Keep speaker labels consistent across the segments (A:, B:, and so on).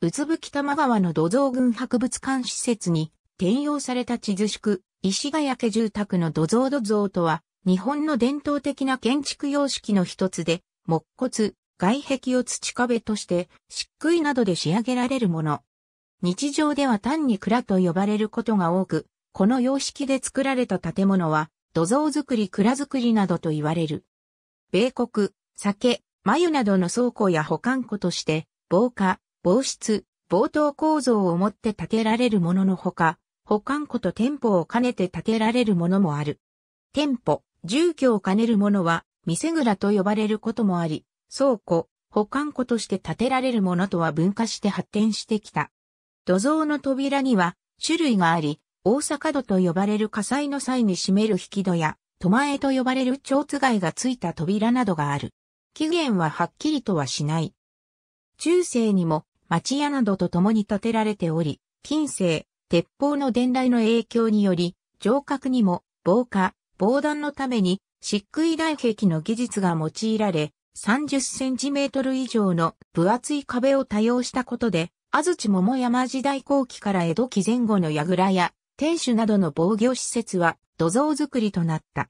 A: うつぶき玉川の土蔵群博物館施設に転用された地図宿、石ヶ谷家住宅の土蔵土蔵とは、日本の伝統的な建築様式の一つで、木骨、外壁を土壁として、漆喰などで仕上げられるもの。日常では単に蔵と呼ばれることが多く、この様式で作られた建物は、土蔵作り蔵作りなどと言われる。米国、酒、眉などの倉庫や保管庫として、防火、防湿、防盗構造をもって建てられるもののほか、保管庫と店舗を兼ねて建てられるものもある。店舗、住居を兼ねるものは、店蔵と呼ばれることもあり、倉庫、保管庫として建てられるものとは分化して発展してきた。土蔵の扉には種類があり、大阪戸と呼ばれる火災の際に閉める引き戸や、戸前と呼ばれる蝶つがいがついた扉などがある。起源ははっきりとはしない。中世にも町屋などと共に建てられており、近世、鉄砲の伝来の影響により、城郭にも防火、防弾のために漆喰大壁の技術が用いられ、30センチメートル以上の分厚い壁を多用したことで、安土桃山時代後期から江戸期前後の櫓や天守などの防御施設は土蔵造りとなった。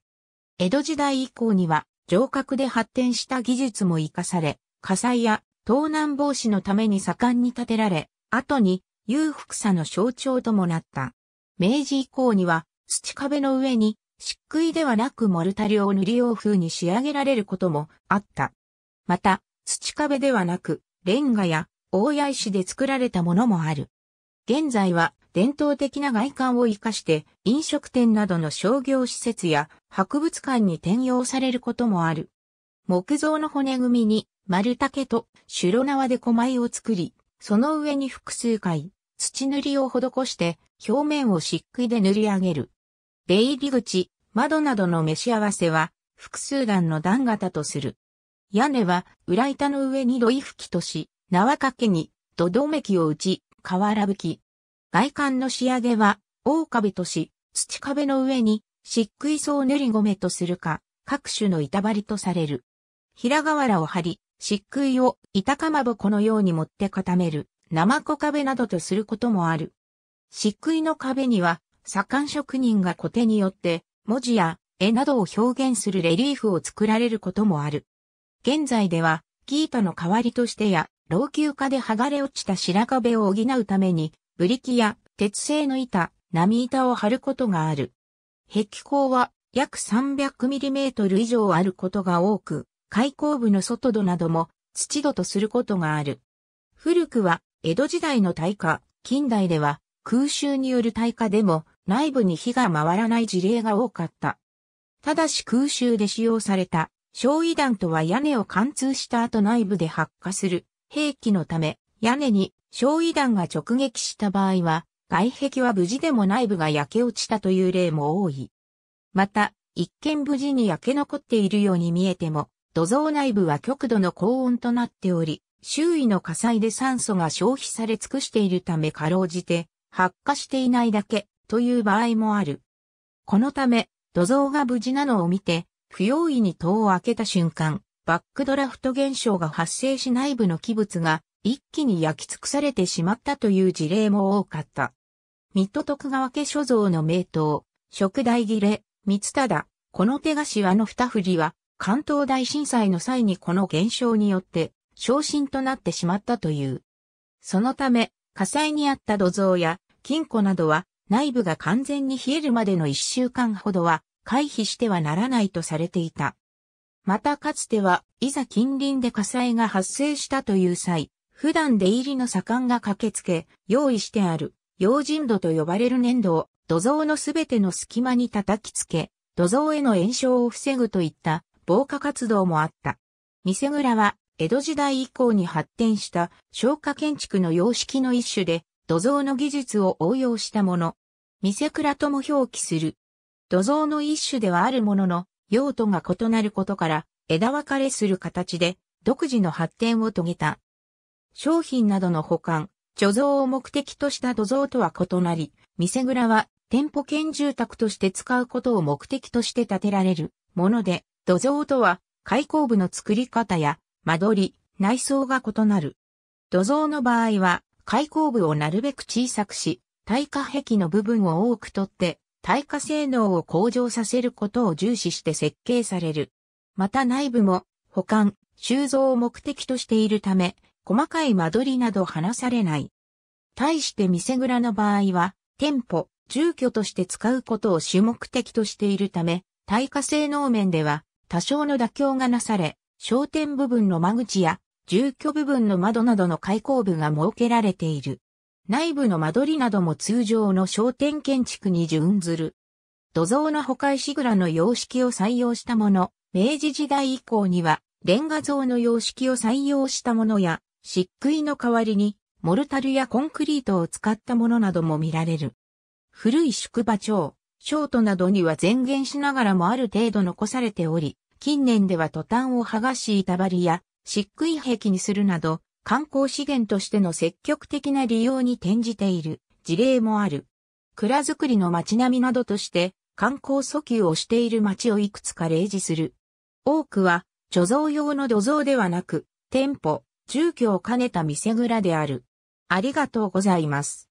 A: 江戸時代以降には城郭で発展した技術も活かされ、火災や盗難防止のために盛んに建てられ、後に裕福さの象徴ともなった。明治以降には土壁の上に漆喰ではなくモルタルを塗り用風に仕上げられることもあった。また、土壁ではなく、レンガや大谷石で作られたものもある。現在は伝統的な外観を活かして飲食店などの商業施設や博物館に転用されることもある。木造の骨組みに丸竹と白縄で小米を作り、その上に複数回、土塗りを施して表面を漆喰で塗り上げる。出入り口、窓などの召し合わせは複数段の段型とする。屋根は裏板の上に土井吹きとし、縄掛けに土留めきを打ち、瓦吹き。外観の仕上げは大壁とし、土壁の上に漆喰層塗り米とするか、各種の板張りとされる。平瓦を張り、漆喰を板かまぼこのように持って固める、生子壁などとすることもある。漆喰の壁には、左官職人が小手によって、文字や絵などを表現するレリーフを作られることもある。現在では、ータの代わりとしてや、老朽化で剥がれ落ちた白壁を補うために、ブリキや鉄製の板、波板を張ることがある。壁口は約 300mm 以上あることが多く、開口部の外土なども土土とすることがある。古くは江戸時代の大火、近代では空襲による大火でも内部に火が回らない事例が多かった。ただし空襲で使用された焼夷弾とは屋根を貫通した後内部で発火する兵器のため屋根に焼夷弾が直撃した場合は外壁は無事でも内部が焼け落ちたという例も多い。また、一見無事に焼け残っているように見えても、土蔵内部は極度の高温となっており、周囲の火災で酸素が消費され尽くしているため過労うじて発火していないだけという場合もある。このため土蔵が無事なのを見て不用意に戸を開けた瞬間、バックドラフト現象が発生し内部の器物が一気に焼き尽くされてしまったという事例も多かった。ッ戸徳川家所蔵の名刀、食大切れ、三忠、この手菓子はの二振りは、関東大震災の際にこの現象によって昇進となってしまったという。そのため、火災にあった土蔵や金庫などは内部が完全に冷えるまでの一週間ほどは回避してはならないとされていた。またかつてはいざ近隣で火災が発生したという際、普段出入りの左官が駆けつけ、用意してある、用心土と呼ばれる粘土を土蔵のすべての隙間に叩きつけ、土蔵への炎症を防ぐといった防火活動もあった。店蔵は江戸時代以降に発展した消火建築の様式の一種で土蔵の技術を応用したもの。店蔵とも表記する。土蔵の一種ではあるものの用途が異なることから枝分かれする形で独自の発展を遂げた。商品などの保管、貯蔵を目的とした土蔵とは異なり、店蔵は店舗兼住宅として使うことを目的として建てられるもので、土蔵とは、開口部の作り方や、間取り、内装が異なる。土蔵の場合は、開口部をなるべく小さくし、耐火壁の部分を多く取って、耐火性能を向上させることを重視して設計される。また内部も、保管、収蔵を目的としているため、細かい間取りなど離されない。対して店蔵の場合は、店舗、住居として使うことを主目的としているため、耐火性能面では、多少の妥協がなされ、商店部分の間口や住居部分の窓などの開口部が設けられている。内部の間取りなども通常の商店建築に準ずる。土蔵の破壊しぐらの様式を採用したもの、明治時代以降には、レンガ像の様式を採用したものや、漆喰の代わりに、モルタルやコンクリートを使ったものなども見られる。古い宿場町、ショートなどには前言しながらもある程度残されており、近年ではトタンを剥がし板張りや漆喰壁にするなど、観光資源としての積極的な利用に転じている事例もある。蔵造りの街並みなどとして観光訴求をしている街をいくつか例示する。多くは貯蔵用の土蔵ではなく、店舗、住居を兼ねた店蔵である。ありがとうございます。